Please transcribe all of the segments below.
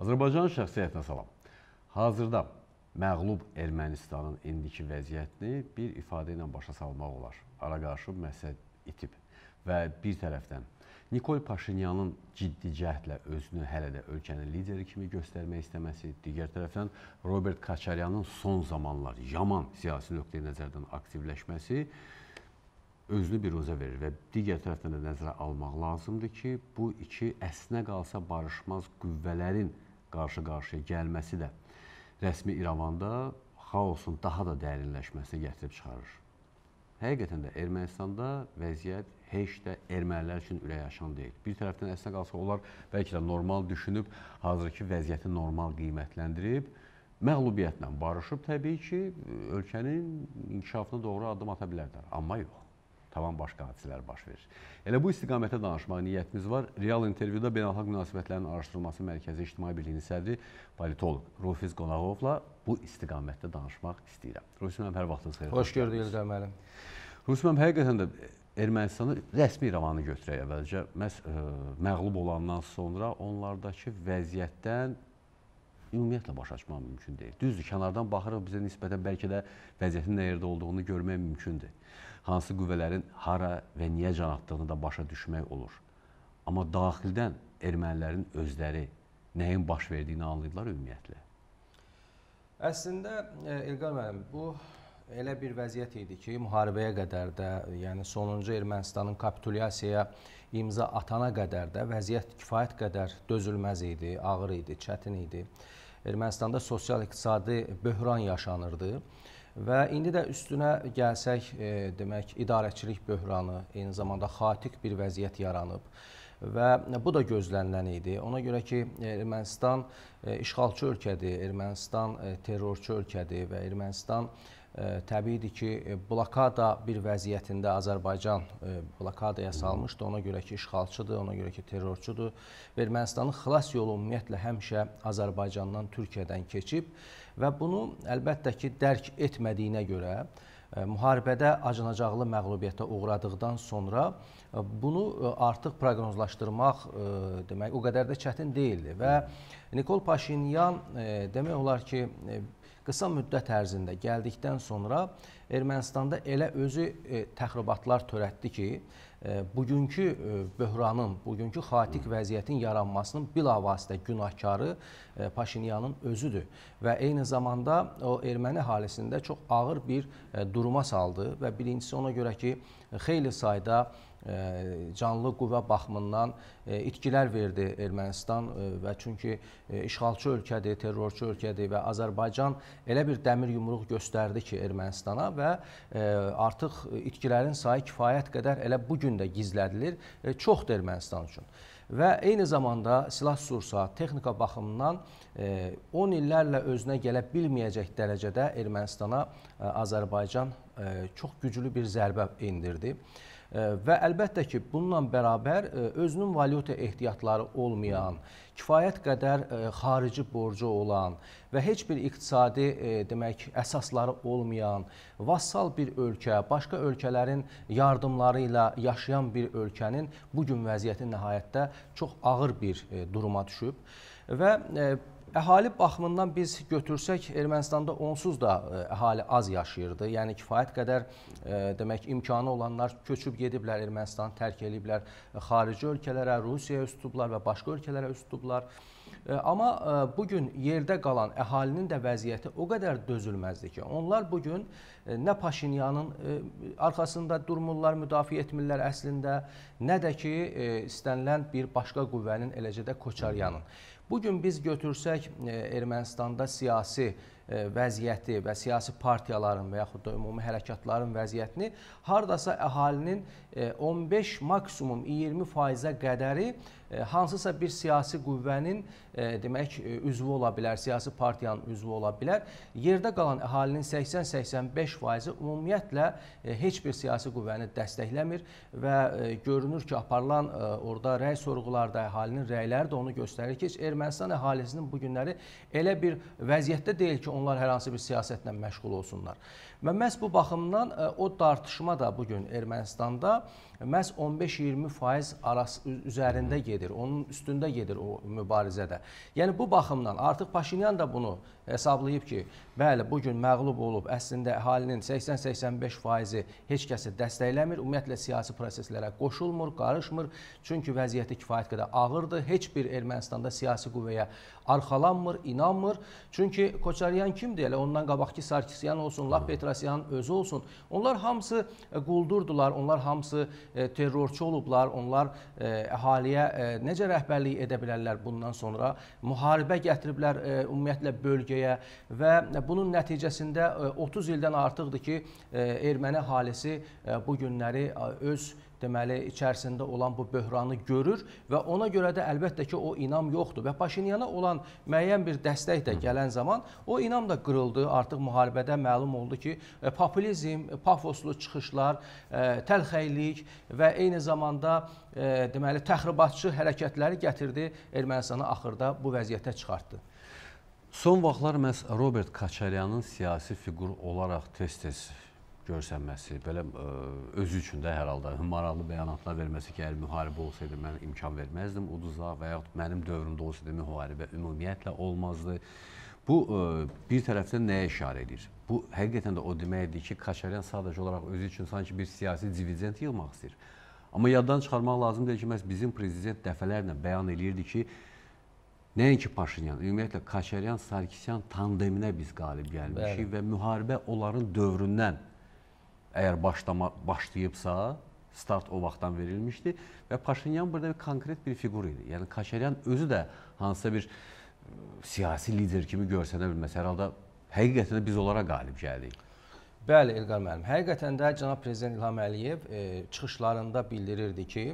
Azərbaycan şəxsiyyətinə salam. Hazırda məğlub Ermənistanın indiki vəziyyətini bir ifadə ilə başa salmaq olar. Araqaşıb məhsəd itib və bir tərəfdən Nikol Paşinyanın ciddi cəhdlə özünü hələ də ölkənin lideri kimi göstərmək istəməsi, digər tərəfdən Robert Kaçaryanın son zamanlar yaman siyasi nöqteyi nəzərdən aktivləşməsi özünü bir roza verir və digər tərəfdən də nəzərə almaq lazımdır ki, bu iki əsnə qalsa barışmaz qüvvələrin qarşı-qarşıya gəlməsi də rəsmi İrəvanda xaosun daha da dərinləşməsinə gətirib çıxarır. Həqiqətən də Ermənistanda vəziyyət heç də ermənilər üçün ürəyaşan deyil. Bir tərəfdən əslə qalsa onlar bəlkə də normal düşünüb, hazırki vəziyyəti normal qiymətləndirib, məğlubiyyətlə barışıb təbii ki, ölkənin inkişafına doğru addım ata bilərlər. Amma yox tavan baş hadisələr baş verir. Elə bu istiqamətdə danışmaq niyyətimiz var. Real intervyuda beynəlxalq münasibətlərin araşdırılması mərkəzi ictimai birliyinin sədri politoloq Rufiz Qonağovla bu istiqamətdə danışmaq istəyirəm. Rufiz müəllim hər vaxtınız xeyir. Xoş gördük İlqar müəllim. Rufiz müəllim həqiqətən də Ermənistanı rəsmi İrəvanı götürək əvvəlcə. Məs ə, e, məğlub olandan sonra onlardakı vəziyyətdən ümumiyyətlə baş açmaq mümkün deyil. Düzdür, kənardan baxırıq bizə nisbətən bəlkə də vəziyyətin nə yerdə olduğunu görmək mümkündür hansı qüvvələrin hara və niyə can atdığını da başa düşmək olur. Amma daxildən ermənilərin özləri nəyin baş verdiyini anlayırlar ümumiyyətlə. Əslində e, İlqar müəllim, bu elə bir vəziyyət idi ki, müharibəyə qədər də, yəni sonuncu Ermənistanın kapitulyasiyaya imza atana qədər də vəziyyət kifayət qədər dözülməz idi, ağır idi, çətin idi. Ermənistanda sosial-iqtisadi böhran yaşanırdı. Və indi də üstünə gəlsək, e, demək, idarəçilik böhranı, eyni zamanda xatik bir vəziyyət yaranıb və bu da gözlənilən idi. Ona görə ki, Ermənistan e, işğalçı ölkədir, Ermənistan e, terrorçu ölkədir və Ermənistan e, təbiidir ki, blokada bir vəziyyətində Azərbaycan blokadaya salmışdı. Ona görə ki, işğalçıdır, ona görə ki, terrorçudur. Və Ermənistanın xilas yolu ümumiyyətlə həmişə Azərbaycandan, Türkiyədən keçib və bunu əlbəttə ki, dərk etmədiyinə görə e, müharibədə acınacaqlı məğlubiyyətə uğradıqdan sonra e, bunu e, artıq proqnozlaşdırmaq demək o qədər də çətin deyildi və Nikol Paşinyan demək olar ki, qısa müddət ərzində gəldikdən sonra Ermənistanda elə özü təxribatlar törətdi ki, bugünkü e, böhranın, bugünkü xatik vəziyyətin yaranmasının bilavasitə günahkarı e, Paşinyanın özüdür və eyni zamanda o erməni əhalisində çox ağır bir e, duruma saldı və birincisi ona görə ki, xeyli sayda canlı qüvvə baxımından itkilər verdi Ermənistan və çünki işğalçı ölkədir, terrorçu ölkədir və Azərbaycan elə bir dəmir yumruq göstərdi ki, Ermənistana və artıq itkilərin sayı kifayət qədər elə bu gün də gizlədilir, çoxdur Ermənistan üçün və eyni zamanda silah-sursat, texnika baxımından 10 illərlə özünə gələ bilməyəcək dərəcədə Ermənistana Azərbaycan çox güclü bir zərbə indirdi. Və əlbəttə ki, bununla bərabər e, özünün valyuta ehtiyatları olmayan, kifayət qədər e, xarici borcu olan və heç bir iqtisadi e, demək əsasları olmayan, vassal bir ölkə, başqa ölkələrin yardımları ilə yaşayan bir ölkənin bu gün vəziyyəti nəhayətdə çox ağır bir duruma düşüb və Əhali baxımından biz götürsək, Ermənistanda onsuz da e, əhali az yaşayırdı. Yəni kifayət qədər e, demək imkanı olanlar köçüb gediblər, Ermənistanı tərk ediblər, e, xarici ölkələrə, Rusiyaya üz tutublar və başqa ölkələrə üz tutublar. Amma bu gün yerdə qalan əhalinin də vəziyyəti o qədər dözülməzdir ki, onlar bu gün nə Paşinyanın arxasında durmurlar, müdafiə etmirlər əslində, nə də ki istənilən bir başqa qüvvənin eləcə də Koçaryanın. Bu gün biz götürsək e, Ermənistanda siyasi E, vəziyyəti və siyasi partiyaların və yaxud da ümumi hərəkatların vəziyyətini hardasa əhalinin 15 e, maksimum 20 faizə qədəri e, hansısa bir siyasi qüvvənin demək üzvü ola bilər, siyasi partiyanın üzvü ola bilər. Yerdə qalan əhalinin 80-85 faizi ümumiyyətlə heç bir siyasi qüvvəni dəstəkləmir və görünür ki, aparılan orada rəy sorğularda əhalinin rəyləri də onu göstərir ki, Ermənistan əhalisinin bu günləri elə bir vəziyyətdə deyil ki, onlar hər hansı bir siyasətlə məşğul olsunlar. Və məhz bu baxımdan e, o dartışma da bu gün Ermənistanda e, məhz 15-20% arası üzərində gedir. Onun üstündə gedir o mübarizədə. Yəni bu baxımdan artıq Paşinyan da bunu hesablayıb ki, bəli, bu gün məğlub olub, əslində əhalinin 80-85%-i heç kəsi dəstəkləmir, ümumiyyətlə siyasi proseslərə qoşulmur, qarışmır. Çünki vəziyyəti kifayət qədər ağırdır. Heç bir Ermənistanda siyasi qüvvəyə arxalanmır, inanmır. Çünki Koçaryan kimdir? Elə ondan qabaqki Sarkisyan olsun, lap Petra Sarkasyanın özü olsun, onlar hamısı e, quldurdular, onlar hamısı e, terrorçu olublar, onlar e, əhaliyə necə rəhbərlik edə bilərlər bundan sonra? Müharibə gətiriblər ümumiyyətlə bölgəyə və bunun nəticəsində 30 ildən artıqdır ki, erməni əhalisi bu günləri öz deməli içərisində olan bu böhranı görür və ona görə də əlbəttə ki, o inam yoxdur və Paşinyana olan müəyyən bir dəstək də gələn zaman o inam da qırıldı. Artıq müharibədə məlum oldu ki, e, populizm, e, pafoslu çıxışlar, e, təlxəylik və eyni zamanda deməli təxribatçı hərəkətləri gətirdi Ermənistanı axırda bu vəziyyətə çıxartdı. Son vaxtlar məhz Robert Kaçaryanın siyasi fiqur olaraq tez-tez görsənməsi, belə ə, e, özü üçün də hər halda maraqlı bəyanatlar verməsi ki, əgər müharibə olsaydı mən imkan verməzdim uduza və yaxud mənim dövrümdə olsaydı müharibə ümumiyyətlə olmazdı. Bu ə, e, bir tərəfdən nəyə işarə edir? Bu həqiqətən də o deməkdir ki, Kaçaryan sadəcə olaraq özü üçün sanki bir siyasi dividend yığmaq istəyir. Amma yaddan çıxarmaq lazımdır ki, məhz bizim prezident dəfələrlə bəyan eləyirdi ki, Nəinki Paşinyan, ümumiyyətlə Kaçaryan-Sarkisyan tandeminə biz qalib gəlmişik Bəli. və müharibə onların dövründən əgər başlama başlayıbsa, start o vaxtdan verilmişdi və Paşinyan burada bir konkret bir fiqur idi. Yəni Kaşaryan özü də hansısa bir siyasi lider kimi görsənə bilməz. Hər halda həqiqətən də biz onlara qalib gəldik. Bəli, İlqar müəllim. Həqiqətən də cənab prezident İlham Əliyev e, çıxışlarında bildirirdi ki,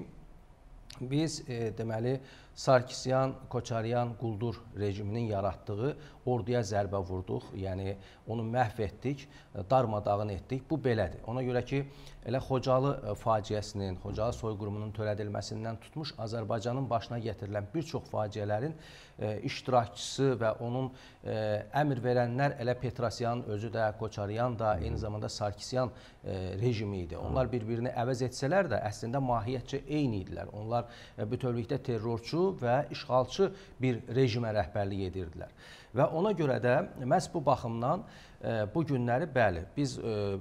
biz e, deməli e, Sarkisyan, Koçaryan, Quldur rejiminin yaratdığı orduya zərbə vurduq, yəni onu məhv etdik, e, darmadağın etdik. Bu belədir. Ona görə ki, elə Xocalı e, faciəsinin, Xocalı soyqırımının törədilməsindən tutmuş Azərbaycanın başına gətirilən bir çox faciələrin e, iştirakçısı və onun əmr verənlər elə Petrosyan özü də, Koçaryan da, eyni zamanda Sarkisyan rejimi idi. Onlar bir-birini əvəz etsələr də əslində mahiyyətcə eyni idilər. Onlar bütövlükdə terrorçu və işğalçı bir rejimə rəhbərlik edirdilər. Və ona görə də məhz bu baxımdan bu günləri bəli, biz e,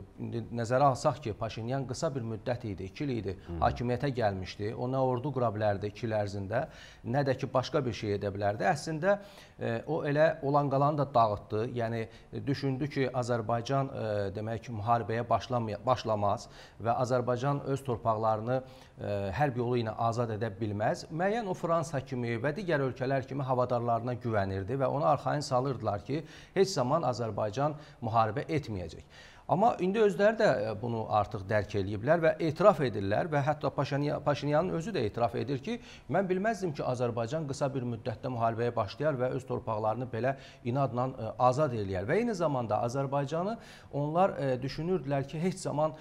nəzərə alsaq ki, Paşinyan qısa bir müddət idi, 2 il idi hakimiyyətə gəlmişdi. O nə ordu qura bilərdi 2 il ərzində, nə də ki başqa bir şey edə bilərdi. Əslində e, o elə olan qalanı da dağıtdı. Yəni e, düşündü ki, Azərbaycan demək müharibəyə başlamaz və Azərbaycan öz torpaqlarını hərb yolu ilə azad edə bilməz. Müəyyən o Fransa kimi və digər ölkələr kimi havadarlarına güvənirdi və ona arxayın salırdılar ki, heç zaman Azərbaycan muharebe etmeyecek. Amma indi özləri də e, bunu artıq dərk eləyiblər və etiraf edirlər və hətta Paşinyanın özü də etiraf edir ki, mən bilməzdim ki, Azərbaycan qısa bir müddətdə müharibəyə başlayar və öz torpaqlarını belə inadla e, azad eləyər. Və eyni zamanda Azərbaycanı onlar e, düşünürdülər ki, heç zaman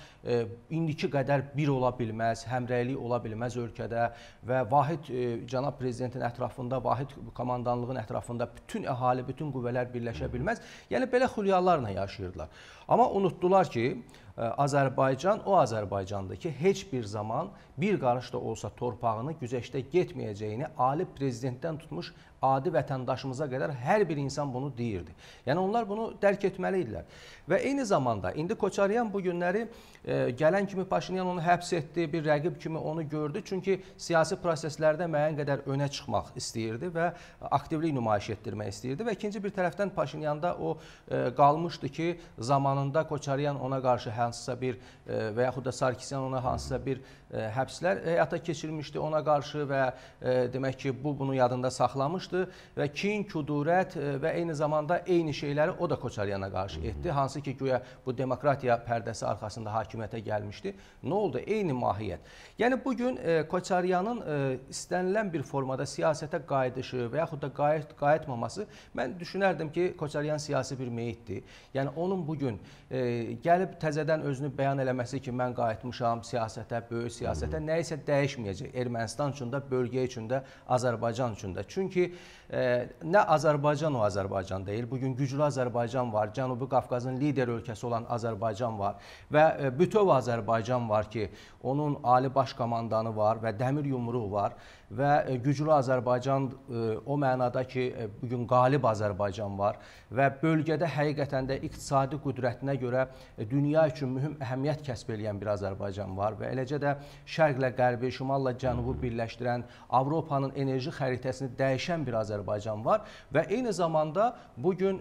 indiki qədər bir ola bilməz, həmrəylik ola bilməz ölkədə və vahid cənab prezidentin ətrafında, vahid komandanlığın ətrafında bütün əhali, bütün qüvvələr birləşə bilməz. Yəni belə xülyalarla yaşayırdılar. Ama unuttular ki Azərbaycan o Azərbaycandır ki, heç bir zaman bir qarış da olsa torpağını güzəştə getməyəcəyini ali prezidentdən tutmuş adi vətəndaşımıza qədər hər bir insan bunu deyirdi. Yəni onlar bunu dərk etməli idilər. Və eyni zamanda indi Koçaryan bu günləri e, gələn kimi Paşinyan onu həbs etdi, bir rəqib kimi onu gördü. Çünki siyasi proseslərdə müəyyən qədər önə çıxmaq istəyirdi və aktivlik nümayiş etdirmək istəyirdi və ikinci bir tərəfdən Paşinyanda o e, qalmışdı ki, zamanında Koçaryan ona qarşı həbs hansısa bir e, və yaxud da Sarkisyan ona hansısa bir E, həbslər e, həyata keçirmişdi ona qarşı və e, demək ki, bu bunu yadında saxlamışdı və kin, küdurət və eyni zamanda eyni şeyləri o da Koçaryana qarşı etdi. Hansı ki, güya bu demokratiya pərdəsi arxasında hakimiyyətə gəlmişdi. Nə oldu? Eyni mahiyyət. Yəni bu gün Koçaryanın istənilən bir formada siyasətə qayıdışı və yaxud da qayıt qayıtmaması mən düşünərdim ki, Koçaryan siyasi bir meyitdir. Yəni onun bu gün gəlib təzədən özünü bəyan eləməsi ki, mən qayıtmışam siyasətə, böyük siyasətə siyasətə nə isə dəyişməyəcək. Ermənistan üçün də, bölgə üçün də, Azərbaycan üçün də. Çünki e, nə Azərbaycan o Azərbaycan deyil. Bu gün güclü Azərbaycan var. Cənubi Qafqazın lider ölkəsi olan Azərbaycan var və e, bütöv Azərbaycan var ki, onun ali baş komandanı var və dəmir yumruğu var və e, güclü Azərbaycan e, o mənada ki, e, bu gün qalib Azərbaycan var və bölgədə həqiqətən də iqtisadi qüdrətinə görə dünya üçün mühüm əhəmiyyət kəsb eləyən bir Azərbaycan var və eləcə də şərqlə qərbi, şimalla cənubu birləşdirən Avropanın enerji xəritəsini dəyişən bir Azərbaycan var və eyni zamanda bu gün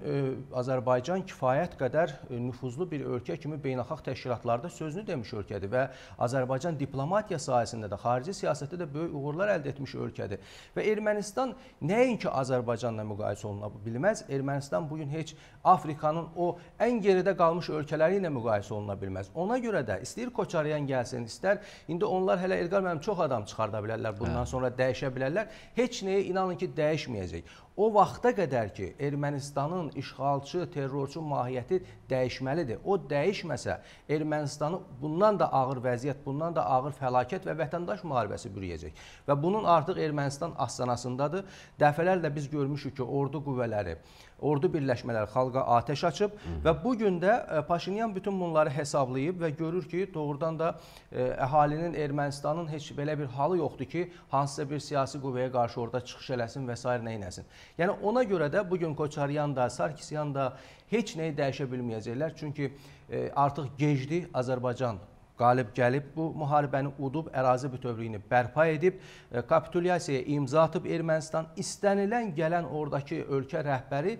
Azərbaycan kifayət qədər nüfuzlu bir ölkə kimi beynəlxalq təşkilatlarda sözünü demiş ölkədir və Azərbaycan diplomatiya sahəsində də, xarici siyasətdə də böyük uğurlar əldə etmiş ölkədir. Və Ermənistan nəinki Azərbaycanla müqayisə oluna bilməz, Ermənistan bu gün heç Afrikanın o ən geridə qalmış ölkələri ilə müqayisə oluna bilməz. Ona görə də istəyir Koçaryan gəlsin, istər indi onlar hələ Elqar müəllim çox adam çıxarda bilərlər, bundan hə. sonra dəyişə bilərlər. Heç nəyə inanın ki, dəyişməyəcək. O vaxta qədər ki, Ermənistanın işğalçı, terrorçu mahiyyəti dəyişməlidir. O dəyişməsə, Ermənistanı bundan da ağır vəziyyət, bundan da ağır fəlakət və vətəndaş müharibəsi bürüyəcək. Və bunun artıq Ermənistan astanasındadır. Dəfələrlə biz görmüşük ki, ordu qüvvələri ordu birləşmələri xalqa atəş açıb Hı. və bu gün də e, Paşinyan bütün bunları hesablayıb və görür ki, doğrudan da e, əhalinin Ermənistanın heç belə bir halı yoxdur ki, hansısa bir siyasi qüvvəyə qarşı orada çıxış eləsin və s. nə eləsin. Yəni ona görə də bu gün Koçaryan da, Sarkisyan da heç nəyi dəyişə bilməyəcəklər. Çünki e, artıq gecdi Azərbaycan qalib gəlib, bu müharibəni udub, ərazi bütövlüyünü bərpa edib, e, kapitulyasiyaya imza atıb Ermənistan istənilən gələn oradakı ölkə rəhbəri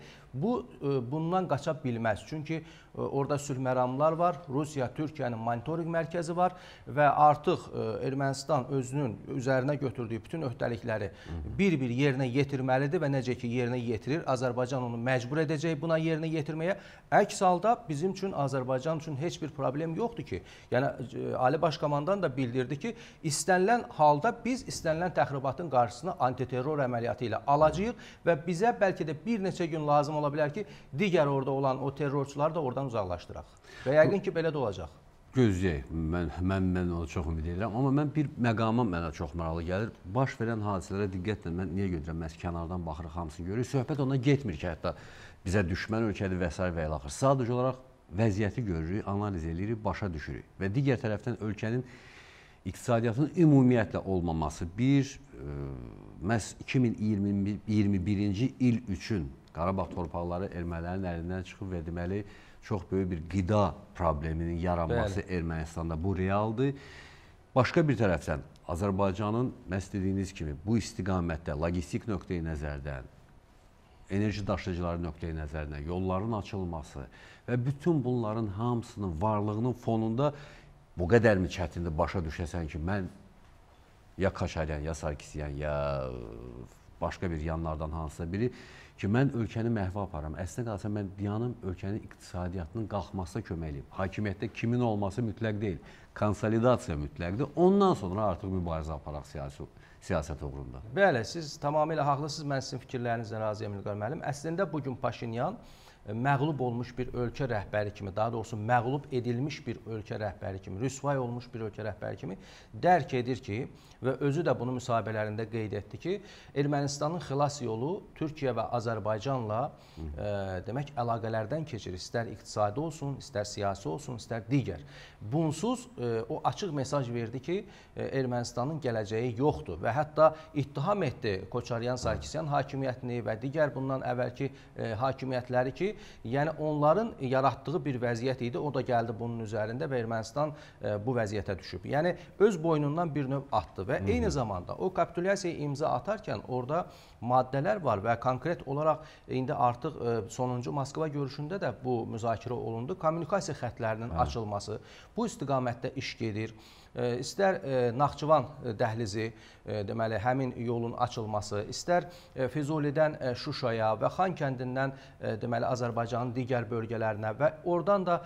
bu e, bundan qaça bilməz. Çünki e, orada sülh məramlar var, Rusiya, Türkiyənin monitorinq mərkəzi var və artıq Ermənistan özünün üzərinə götürdüyü bütün öhdəlikləri bir-bir yerinə yetirməlidir və necə ki yerinə yetirir, Azərbaycan onu məcbur edəcək buna yerinə yetirməyə. Əks halda bizim üçün Azərbaycan üçün heç bir problem yoxdur ki, yəni Ali Baş Komandan da bildirdi ki, istənilən halda biz istənilən təxribatın qarşısını antiterror əməliyyatı ilə alacağıq və bizə bəlkə də bir neçə gün lazım ola bilər ki, digər orada olan o terrorçuları da oradan uzaqlaşdıraq. Və yəqin ki, belə də olacaq. Gözləyək. Mən mən mən onu çox ümid edirəm, amma mən bir məqama mənə çox maraqlı gəlir. Baş verən hadisələrə diqqətlə mən niyə görürəm? Məs kənardan baxırıq, hamısını görürük. Söhbət ona getmir ki, hətta bizə düşmən ölkədir və s. və ilaxır. Sadəcə olaraq vəziyyəti görürük, analiz edirik, başa düşürük. Və digər tərəfdən ölkənin iqtisadiyyatının ümumiyyətlə olmaması bir ə, e, məhz 2021-ci il üçün Qarabağ torpaqları ermənilərin əlindən çıxıb və deməli çox böyük bir qida probleminin yaranması Bəli. Ermənistanda bu realdır. Başqa bir tərəfdən Azərbaycanın məhz dediyiniz kimi bu istiqamətdə logistik nöqteyi nəzərdən enerji daşıyıcıları nöqteyi nəzərinə, yolların açılması və bütün bunların hamısının varlığının fonunda bu qədərmi çətindir başa düşəsən ki, mən ya Kaşaryan, ya Sarkisyan, ya başqa bir yanlardan hansısa biri ki, mən ölkəni məhvə aparam. Əslində qalsa mən dünyanın ölkənin iqtisadiyyatının qalxmasına kömək eləyim. Hakimiyyətdə kimin olması mütləq deyil. Konsolidasiya mütləqdir. Ondan sonra artıq mübarizə aparaq siyasi siyasət uğrunda. Bəli, siz tamamilə haqlısınız. Mən sizin fikirlərinizlə razıyam İlqar müəllim. Əslində bu gün Paşinyan məğlub olmuş bir ölkə rəhbəri kimi, daha doğrusu məğlub edilmiş bir ölkə rəhbəri kimi, rüsvay olmuş bir ölkə rəhbəri kimi dərk edir ki, və özü də bunu müsahibələrində qeyd etdi ki, Ermənistanın xilas yolu Türkiyə və Azərbaycanla ə, e, demək əlaqələrdən keçir, istər iqtisadi olsun, istər siyasi olsun, istər digər. Bunsuz ə, e, o açıq mesaj verdi ki, ə, e, Ermənistanın gələcəyi yoxdur və hətta ittiham etdi Koçaryan Sarkisyan hakimiyyətini və digər bundan əvvəlki ə, hakimiyyətləri ki, ki, yəni onların yaratdığı bir vəziyyət idi. O da gəldi bunun üzərində və Ermənistan e, bu vəziyyətə düşüb. Yəni öz boynundan bir növ atdı və eyni zamanda o kapitulyasiyaya imza atarkən orada maddələr var və konkret olaraq e, indi artıq e, sonuncu Moskva görüşündə də bu müzakirə olundu. Kommunikasiya xətlərinin Hə. açılması, bu istiqamətdə iş gedir. E, istər Naxçıvan dəhlizi, deməli, həmin yolun açılması, istər Füzulidən Şuşaya və Xan kəndindən deməli, Azərbaycanın digər bölgələrinə və oradan da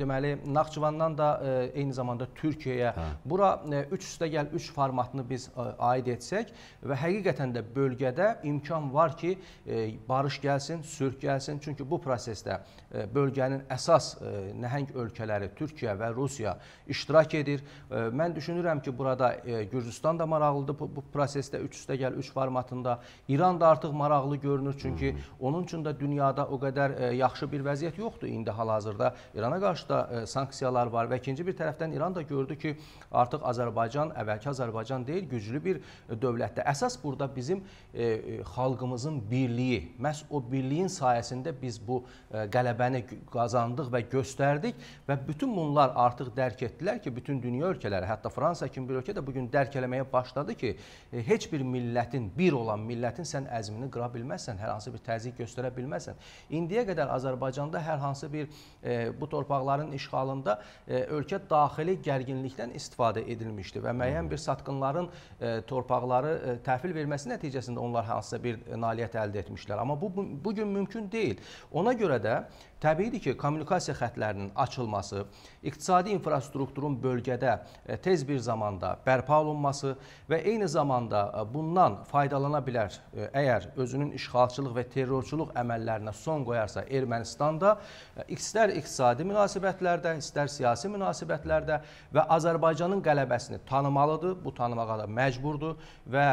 deməli, Naxçıvandan da eyni zamanda Türkiyəyə, hə. bura 3 üstə gəl 3 formatını biz aid etsək və həqiqətən də bölgə bölgədə imkan var ki, e, barış gəlsin, sülh gəlsin. Çünki bu prosesdə e, bölgənin əsas e, nəhəng ölkələri Türkiyə və Rusiya iştirak edir. Mən düşünürəm ki, burada Gürcüstan da maraqlıdır bu prosesdə 3 üstə gəl 3 formatında. İran da artıq maraqlı görünür çünki hmm. onun üçün də dünyada o qədər yaxşı bir vəziyyət yoxdur indi hal-hazırda. İrana qarşı da sanksiyalar var və ikinci bir tərəfdən İran da gördü ki, artıq Azərbaycan əvvəlki Azərbaycan deyil, güclü bir dövlətdir. Əsas burada bizim E, e, xalqımızın birliyi, məhz o birliyin sayəsində biz bu e, qələbəni qazandıq və göstərdik və bütün bunlar artıq dərk etdilər ki, bütün dünya ölkələri, hətta Fransa kimi bir ölkə də bu gün dərk eləməyə başladı ki, e, heç bir millətin, bir olan millətin sən əzmini qıra bilməzsən, hər hansı bir təzyiq göstərə bilməzsən. İndiyə qədər Azərbaycanda hər hansı bir e, bu torpaqların işğalında e, ölkə daxili gərginlikdən istifadə edilmişdi və müəyyən bir satqınların e, torpaqları e, təhvil verməsi nəticəsində içərisində onlar hansısa bir e, nailiyyət əldə etmişlər. Amma bu bu gün mümkün deyil. Ona görə də Təbiidir ki, kommunikasiya xətlərinin açılması, iqtisadi infrastrukturun bölgədə e, tez bir zamanda bərpa olunması və eyni zamanda e, bundan faydalana bilər e, əgər özünün işğalçılıq və terrorçuluq əməllərinə son qoyarsa Ermənistanda istər iqtisadi münasibətlərdə, istər siyasi münasibətlərdə və Azərbaycanın qələbəsini tanımalıdır, bu tanımağa da məcburdur və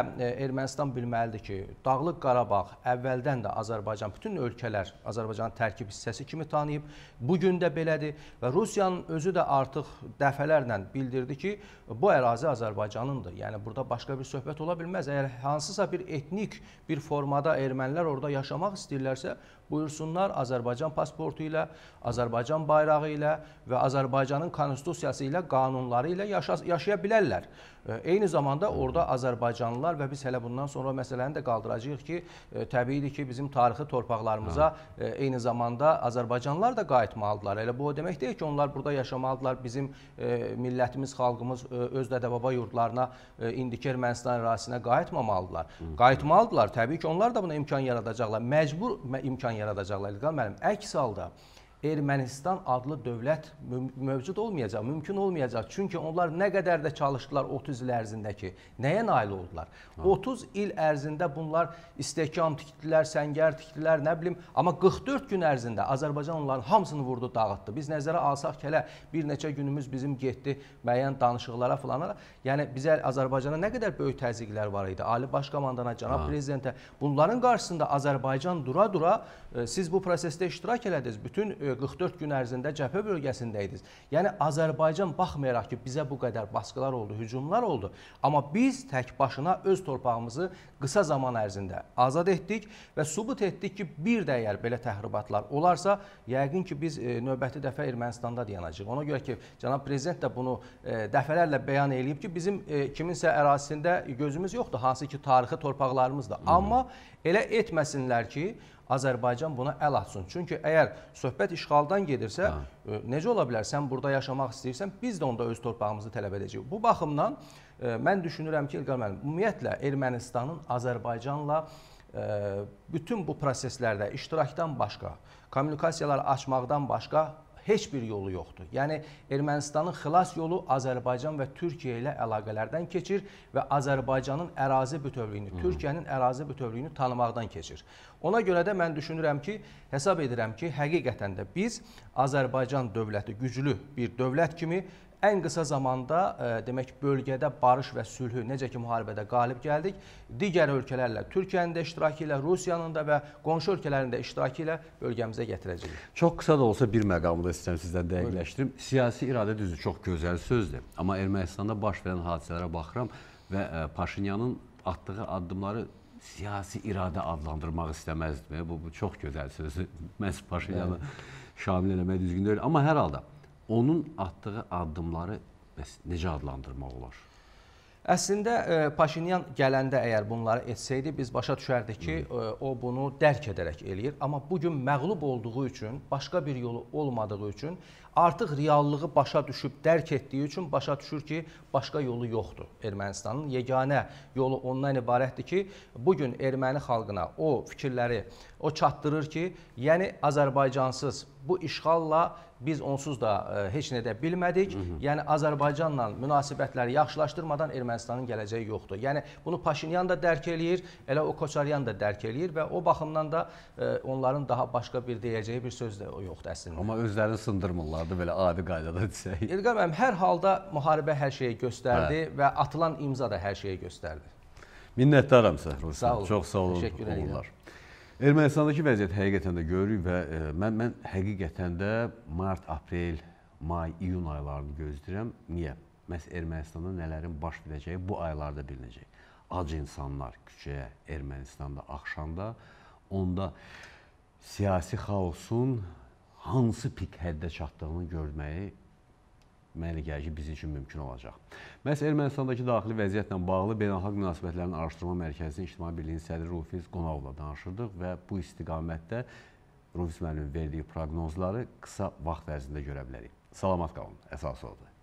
Ermənistan bilməlidir ki, Dağlıq Qarabağ əvvəldən də Azərbaycan bütün ölkələr Azərbaycanın tərkib hissəsi kimi kimi tanıyıb. Bu gün də belədir və Rusiyanın özü də artıq dəfələrlə bildirdi ki, bu ərazi Azərbaycanındır. Yəni burada başqa bir söhbət ola bilməz. Əgər hansısa bir etnik bir formada ermənilər orada yaşamaq istəyirlərsə, buyursunlar Azərbaycan pasportu ilə, Azərbaycan bayrağı ilə və Azərbaycanın konstitusiyası ilə, qanunları ilə yaşa yaşaya bilərlər. E, eyni zamanda orada Azərbaycanlılar və biz hələ bundan sonra məsələni də qaldıracağıq ki, e, təbiidir ki, bizim tarixi torpaqlarımıza ha. E, eyni zamanda Azərbaycanlılar da qayıtmalıdırlar. Elə bu o demək deyil ki, onlar burada yaşamalıdırlar. Bizim millətimiz, xalqımız öz dədə-baba yurdlarına, indiki Ermənistan ərazisinə qayıtmamalıdırlar. Qayıtmalıdırlar. Təbii ki, onlar da buna imkan yaradacaqlar. Məcbur imkan yaradacaqlar İlqar müəllim. Əks halda Ermənistan adlı dövlət mövcud olmayacaq, mümkün olmayacaq. Çünki onlar nə qədər də çalışdılar 30 il ərzində ki, nəyə nail oldular? Ha. 30 il ərzində bunlar istehkam tikdilər, səngər tikdilər, nə bilim, amma 44 gün ərzində Azərbaycan onların hamısını vurdu, dağıtdı. Biz nəzərə alsaq ki, hələ bir neçə günümüz bizim getdi müəyyən danışıqlara filanlara. Yəni bizə Azərbaycana nə qədər böyük təzyiqlər var idi. Ali Baş Komandana, cənab ha. prezidentə. Bunların qarşısında Azərbaycan dura-dura e, siz bu prosesdə iştirak elədiniz. Bütün e, 44 gün ərzində cəbhə bölgəsində idiniz. Yəni Azərbaycan baxmayaraq ki, bizə bu qədər baskılar oldu, hücumlar oldu, amma biz tək başına öz torpağımızı qısa zaman ərzində azad etdik və sübut etdik ki, bir də əgər belə təhribatlar olarsa, yəqin ki, biz e, növbəti dəfə Ermənistanda dayanacağıq. Ona görə ki, cənab prezident də bunu e, dəfələrlə bəyan eləyib ki, bizim e, kiminsə ərazisində gözümüz yoxdur, hansı ki, tarixi torpaqlarımızdır. Amma elə etməsinlər ki, Azərbaycan buna əl atsın. Çünki əgər söhbət işğaldan gedirsə, hə. E, necə ola bilər? Sən burada yaşamaq istəyirsən, biz də onda öz torpağımızı tələb edəcəyik. Bu baxımdan e, mən düşünürəm ki, İlqar müəllim, ümumiyyətlə Ermənistanın Azərbaycanla e, bütün bu proseslərdə iştirakdan başqa, kommunikasiyalar açmaqdan başqa heç bir yolu yoxdur. Yəni Ermənistanın xilas yolu Azərbaycan və Türkiyə ilə əlaqələrdən keçir və Azərbaycanın ərazi bütövlüyünü, Türkiyənin ərazi bütövlüyünü tanımaqdan keçir. Ona görə də mən düşünürəm ki, hesab edirəm ki, həqiqətən də biz Azərbaycan dövləti güclü bir dövlət kimi ən qısa zamanda e, demək bölgədə barış və sülhü, necə ki müharibədə qalib gəldik, digər ölkələrlə, Türkiyənin də iştirakı ilə, Rusiyanın da və qonşu ölkələrin də iştirakı ilə bölgəmizə gətirəcəyik. Çox qısa da olsa bir məqamı da istəyirəm sizdən dəqiqləşdirim. Siyasi iradə düzü çox gözəl sözdür, amma Ermənistanda baş verən hadisələrə baxıram və e, Paşinyanın atdığı addımları siyasi iradə adlandırmaq istəməzdim. Bu, bu çox gözəl sözdür. Məhz Paşinyanı şamil eləmək düzgün deyil. Amma hər halda onun atdığı addımları bəs necə adlandırmaq olar? Əslində e, Paşinyan gələndə əgər bunları etsəydi, biz başa düşərdik ki, Hı. E, o bunu dərk edərək eləyir. Amma bu gün məğlub olduğu üçün, başqa bir yolu olmadığı üçün artıq reallığı başa düşüb, dərk etdiyi üçün başa düşür ki, başqa yolu yoxdur Ermənistanın. Yeganə yolu ondan ibarətdir ki, bugün erməni xalqına o fikirləri o çatdırır ki, yəni Azərbaycansız bu işğalla biz onsuz da ə, e, heç nə də bilmədik. Hı -hı. Yəni Azərbaycanla münasibətləri yaxşılaşdırmadan Ermənistanın gələcəyi yoxdur. Yəni bunu Paşinyan da dərk eləyir, elə o Koçaryan da dərk eləyir və o baxımdan da ə, e, onların daha başqa bir deyəcəyi bir söz də yoxdur əslində. Amma özlərini sındırmırlar adı belə adi qaydada desək. İlqar müəllim, hər halda müharibə hər şeyi göstərdi hə. və atılan imza da hər şeyi göstərdi. Minnətdaram sizə, Ruslan. Sağ olun. Çox sağ olun. Təşəkkür edirəm. Ermənistandakı vəziyyət həqiqətən də görürük və e, mən mən həqiqətən də mart, aprel, may, iyun aylarını gözləyirəm. Niyə? Məs Ermənistanda nələrin baş verəcəyi bu aylarda bilinəcək. Ac insanlar küçəyə Ermənistanda axşanda onda siyasi xaosun hansı pik həddə çatdığını görməyi mənə elə gəlir ki, biz üçün mümkün olacaq. Məhz Ermənistandakı daxili vəziyyətlə bağlı Beynəlxalq Münasibətlərin Araşdırma Mərkəzinin İctimai Birliyinin sədri Rufiz Qonavla danışırdıq və bu istiqamətdə Rufiz müəllimin verdiyi proqnozları qısa vaxt ərzində görə bilərik. Salamat qalın, əsas oldu.